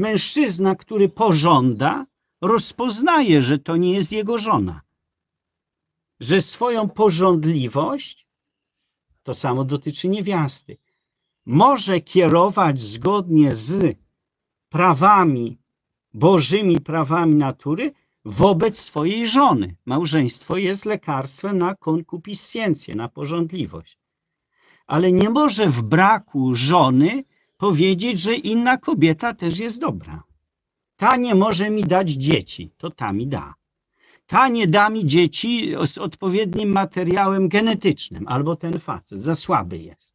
mężczyzna, który pożąda, rozpoznaje, że to nie jest jego żona. Że swoją pożądliwość, to samo dotyczy niewiasty, może kierować zgodnie z prawami, bożymi prawami natury wobec swojej żony. Małżeństwo jest lekarstwem na konkupiscencję, na pożądliwość. Ale nie może w braku żony powiedzieć, że inna kobieta też jest dobra. Ta nie może mi dać dzieci, to ta mi da. Ta nie da mi dzieci z odpowiednim materiałem genetycznym, albo ten facet za słaby jest.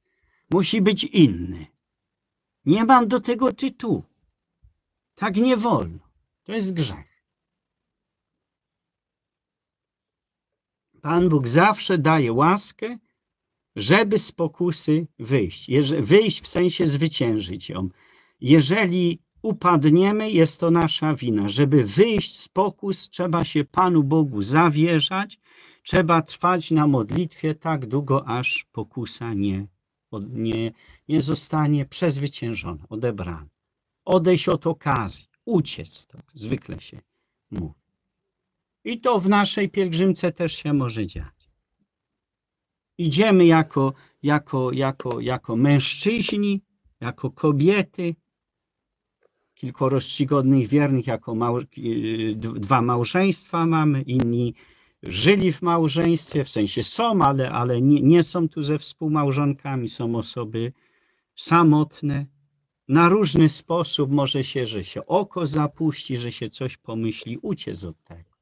Musi być inny. Nie mam do tego tytułu. Tak nie wolno. To jest grzech. Pan Bóg zawsze daje łaskę żeby z pokusy wyjść, wyjść w sensie zwyciężyć ją. Jeżeli upadniemy, jest to nasza wina. Żeby wyjść z pokus, trzeba się Panu Bogu zawierzać, trzeba trwać na modlitwie tak długo, aż pokusa nie, nie, nie zostanie przezwyciężona, odebrana. Odejść od okazji, uciec, tak zwykle się mówi. I to w naszej pielgrzymce też się może dziać idziemy jako, jako, jako, jako mężczyźni, jako kobiety, kilkoro czcigodnych wiernych, jako mał, yy, dwa małżeństwa mamy, inni żyli w małżeństwie, w sensie są, ale, ale nie, nie są tu ze współmałżonkami, są osoby samotne. Na różny sposób może się, że się oko zapuści, że się coś pomyśli, uciec od tego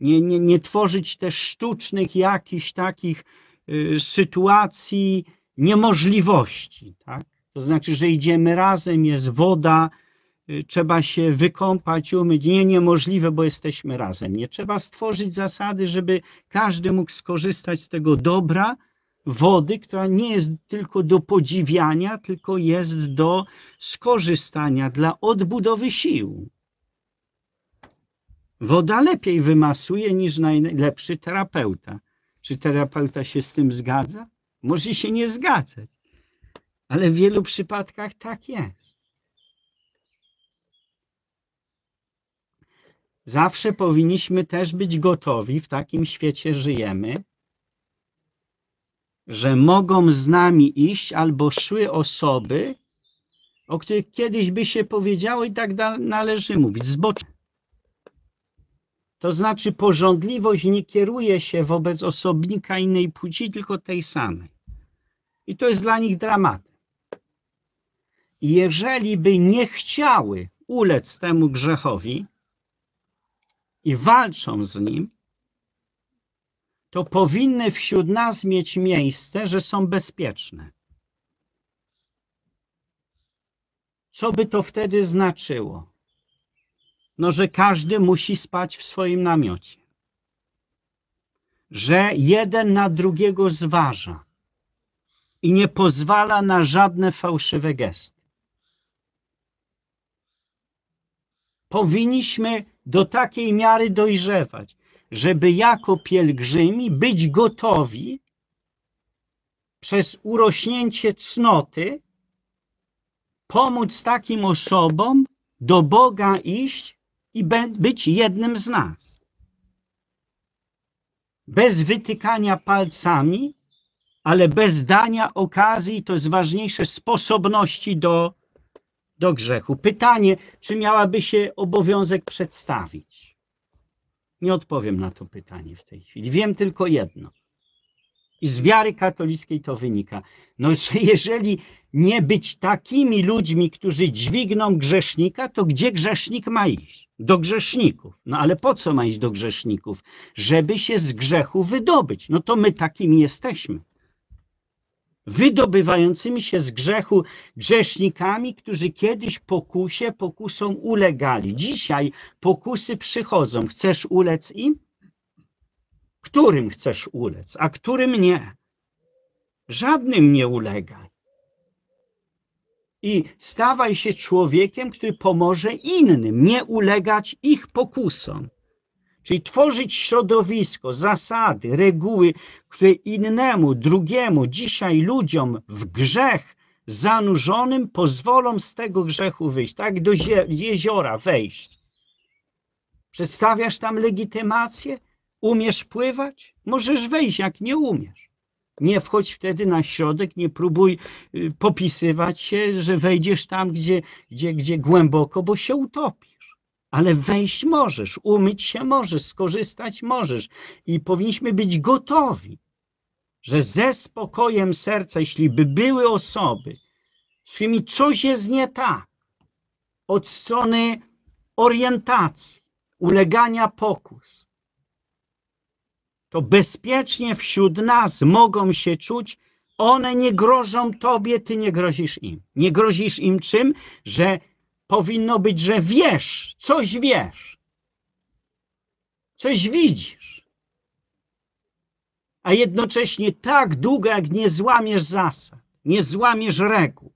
nie, nie, nie tworzyć też sztucznych jakichś takich y, sytuacji niemożliwości. Tak? To znaczy, że idziemy razem, jest woda, y, trzeba się wykąpać, umyć. Nie, niemożliwe, bo jesteśmy razem. Nie trzeba stworzyć zasady, żeby każdy mógł skorzystać z tego dobra, wody, która nie jest tylko do podziwiania, tylko jest do skorzystania dla odbudowy sił. Woda lepiej wymasuje niż najlepszy terapeuta. Czy terapeuta się z tym zgadza? Może się nie zgadzać, ale w wielu przypadkach tak jest. Zawsze powinniśmy też być gotowi, w takim świecie żyjemy, że mogą z nami iść albo szły osoby, o których kiedyś by się powiedziało i tak należy mówić, zboczone to znaczy pożądliwość nie kieruje się wobec osobnika innej płci, tylko tej samej. I to jest dla nich dramat. Jeżeli by nie chciały ulec temu grzechowi i walczą z nim, to powinny wśród nas mieć miejsce, że są bezpieczne. Co by to wtedy znaczyło? No, że każdy musi spać w swoim namiocie. Że jeden na drugiego zważa i nie pozwala na żadne fałszywe gesty. Powinniśmy do takiej miary dojrzewać, żeby jako pielgrzymi być gotowi przez urośnięcie cnoty pomóc takim osobom do Boga iść i być jednym z nas. Bez wytykania palcami, ale bez dania okazji, to jest ważniejsze, sposobności do, do grzechu. Pytanie, czy miałaby się obowiązek przedstawić? Nie odpowiem na to pytanie w tej chwili. Wiem tylko jedno – i z wiary katolickiej to wynika. No, że jeżeli nie być takimi ludźmi, którzy dźwigną grzesznika, to gdzie grzesznik ma iść? Do grzeszników. No ale po co ma iść do grzeszników? Żeby się z grzechu wydobyć. No to my takimi jesteśmy. Wydobywającymi się z grzechu grzesznikami, którzy kiedyś pokusie, pokusom ulegali. Dzisiaj pokusy przychodzą. Chcesz ulec im? którym chcesz ulec, a którym nie. Żadnym nie ulegaj. I stawaj się człowiekiem, który pomoże innym nie ulegać ich pokusom. Czyli tworzyć środowisko, zasady, reguły, które innemu, drugiemu, dzisiaj ludziom w grzech zanurzonym pozwolą z tego grzechu wyjść, tak do jeziora wejść. Przedstawiasz tam legitymację? Umiesz pływać? Możesz wejść, jak nie umiesz. Nie wchodź wtedy na środek, nie próbuj y, popisywać się, że wejdziesz tam, gdzie, gdzie, gdzie głęboko, bo się utopisz. Ale wejść możesz, umyć się możesz, skorzystać możesz i powinniśmy być gotowi, że ze spokojem serca, jeśli by były osoby, z którymi coś jest nie tak, od strony orientacji, ulegania pokus, to bezpiecznie wśród nas mogą się czuć, one nie grożą tobie, ty nie grozisz im. Nie grozisz im czym? Że powinno być, że wiesz, coś wiesz, coś widzisz. A jednocześnie tak długo, jak nie złamiesz zasad, nie złamiesz reguł,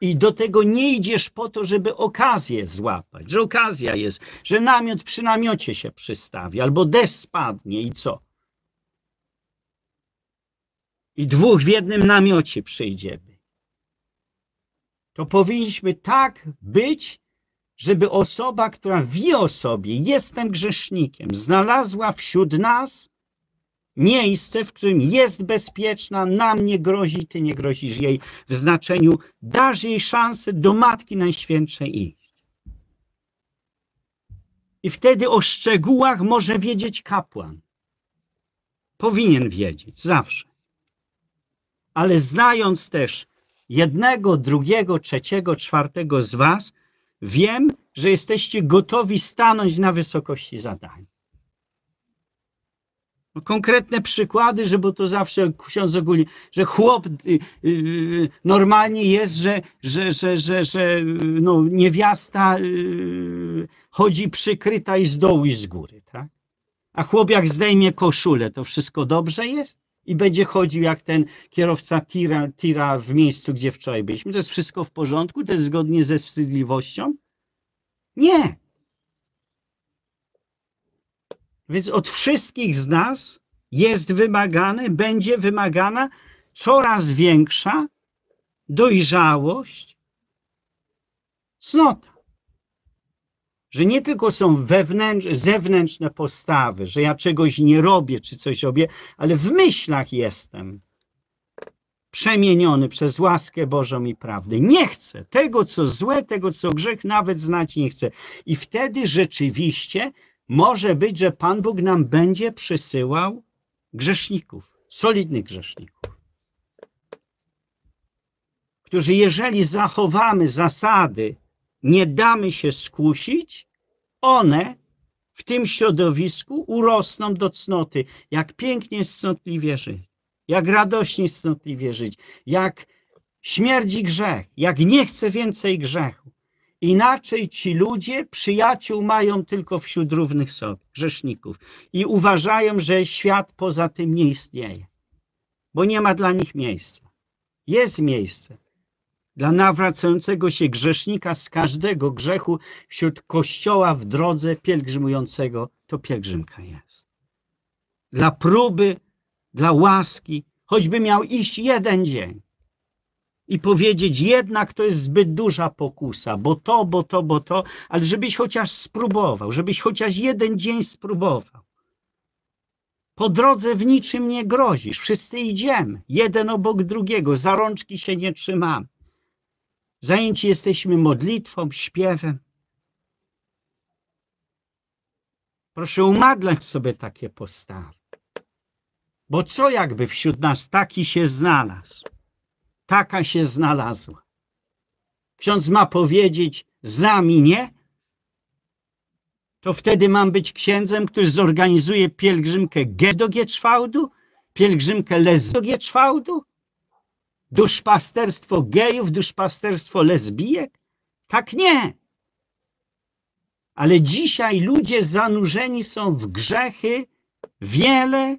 i do tego nie idziesz po to, żeby okazję złapać, że okazja jest, że namiot przy namiocie się przystawi, albo deszcz spadnie i co? i dwóch w jednym namiocie przyjdziemy. To powinniśmy tak być, żeby osoba, która wie o sobie, jestem grzesznikiem, znalazła wśród nas miejsce, w którym jest bezpieczna, nam nie grozi, ty nie grozisz jej w znaczeniu, dasz jej szansę do Matki Najświętszej iść. I wtedy o szczegółach może wiedzieć kapłan. Powinien wiedzieć zawsze ale znając też jednego, drugiego, trzeciego, czwartego z Was, wiem, że jesteście gotowi stanąć na wysokości zadania. No, konkretne przykłady, żeby to zawsze ksiądz ogólnie, że chłop yy, normalnie jest, że, że, że, że, że no, niewiasta yy, chodzi przykryta i z dołu i z góry, tak? A chłop jak zdejmie koszulę, to wszystko dobrze jest? i będzie chodził jak ten kierowca tira, tira w miejscu, gdzie wczoraj byliśmy. To jest wszystko w porządku? To jest zgodnie ze wstydliwością? Nie. Więc od wszystkich z nas jest wymagane, będzie wymagana coraz większa dojrzałość, cnota że nie tylko są wewnętrz, zewnętrzne postawy, że ja czegoś nie robię czy coś robię, ale w myślach jestem przemieniony przez łaskę Bożą i prawdę. Nie chcę tego, co złe, tego, co grzech, nawet znać nie chcę. I wtedy rzeczywiście może być, że Pan Bóg nam będzie przysyłał grzeszników, solidnych grzeszników, którzy jeżeli zachowamy zasady, nie damy się skusić, one w tym środowisku urosną do cnoty. Jak pięknie cnotliwie żyć, jak radośnie cnotliwie żyć, jak śmierdzi grzech, jak nie chce więcej grzechu. Inaczej ci ludzie przyjaciół mają tylko wśród równych sobie, grzeszników, i uważają, że świat poza tym nie istnieje, bo nie ma dla nich miejsca. Jest miejsce, dla nawracającego się grzesznika z każdego grzechu wśród kościoła w drodze pielgrzymującego to pielgrzymka jest. Dla próby, dla łaski, choćby miał iść jeden dzień i powiedzieć jednak to jest zbyt duża pokusa, bo to, bo to, bo to, ale żebyś chociaż spróbował, żebyś chociaż jeden dzień spróbował. Po drodze w niczym nie grozisz, wszyscy idziemy, jeden obok drugiego, za rączki się nie trzymamy. Zajęci jesteśmy modlitwą, śpiewem. Proszę umadlać sobie takie postawy. Bo co jakby wśród nas taki się znalazł? Taka się znalazła. Ksiądz ma powiedzieć, za mnie? To wtedy mam być księdzem, który zorganizuje pielgrzymkę G do Gieczwałdu? Pielgrzymkę Les do Gieczwałdu? Duszpasterstwo gejów, duszpasterstwo lesbijek? Tak nie. Ale dzisiaj ludzie zanurzeni są w grzechy wiele,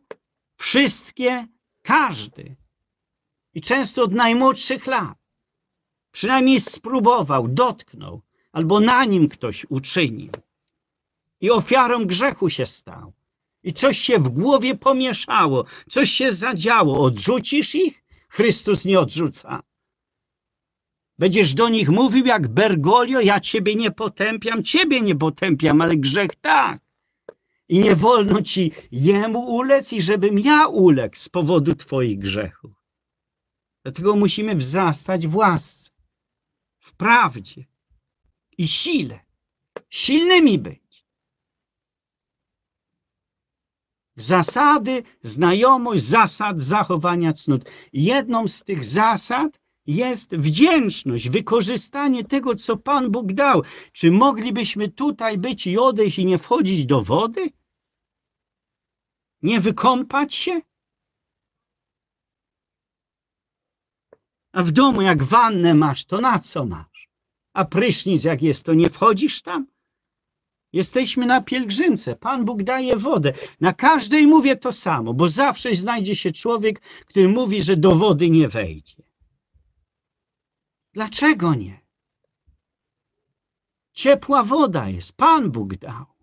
wszystkie, każdy. I często od najmłodszych lat. Przynajmniej spróbował, dotknął, albo na nim ktoś uczynił. I ofiarą grzechu się stał. I coś się w głowie pomieszało, coś się zadziało. Odrzucisz ich? Chrystus nie odrzuca. Będziesz do nich mówił jak Bergoglio, ja ciebie nie potępiam, ciebie nie potępiam, ale grzech tak. I nie wolno ci jemu ulec i żebym ja uległ z powodu twoich grzechów. Dlatego musimy wzrastać w łasce, w prawdzie i sile. Silnymi być zasady, znajomość zasad zachowania cnót. Jedną z tych zasad jest wdzięczność, wykorzystanie tego, co Pan Bóg dał. Czy moglibyśmy tutaj być i odejść i nie wchodzić do wody? Nie wykąpać się? A w domu, jak wannę masz, to na co masz? A prysznic, jak jest, to nie wchodzisz tam? Jesteśmy na pielgrzymce. Pan Bóg daje wodę. Na każdej mówię to samo, bo zawsze znajdzie się człowiek, który mówi, że do wody nie wejdzie. Dlaczego nie? Ciepła woda jest. Pan Bóg dał.